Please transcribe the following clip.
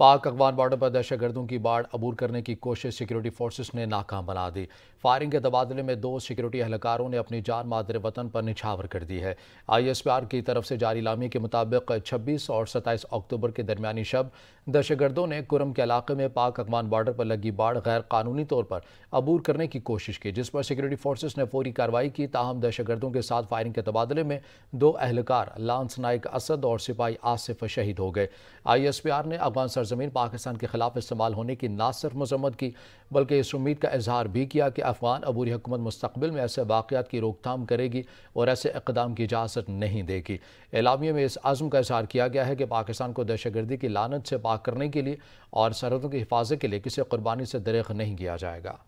पाक अफगान बॉर्डर पर दहशत गर्दों की बाढ़ अबूर करने की कोशिश सिक्योरिटी फोर्सेस ने नाकाम बना दी फायरिंग के तबादले में दो सिक्योरिटी अहलकारों ने अपनी जान मादर वतन पर निछावर कर दी है आईएसपीआर की तरफ से जारी लामी के मुताबिक 26 और 27 अक्टूबर के दरमियानी शब दहशतगर्दों ने कुरम के इलाके में पाक अकमान बॉर्डर पर लगी बाढ़ गैर कानूनी तौर पर अबूर करने की कोशिश की जिस पर सिक्योरिटी फोर्सेज ने फौरी कार्रवाई की ताहम दहशतगर्दों के साथ फायरिंग के तबादले में दो अहलकार लांस नायक असद और सिपाही आसिफ शहीद हो गए आर ने अफगान सरजमीन पाकिस्तान के खिलाफ इस्तेमाल होने की ना सिर्फ मजम्मत की बल्कि इस उम्मीद का इजहार भी किया कि अफगान अबूरी हुकूमत मुस्तबिल में ऐसे वाक़ात की रोकथाम करेगी और ऐसे इकदाम की इजाज़त नहीं देगी एलामिया में इस आज़म का इजहार किया गया है कि पाकिस्तान को दहशतगर्दी की लानत से पाक करने के लिए और सरहदों की हिफाजत के लिए किसी कुर्बानी से दरख नहीं किया जाएगा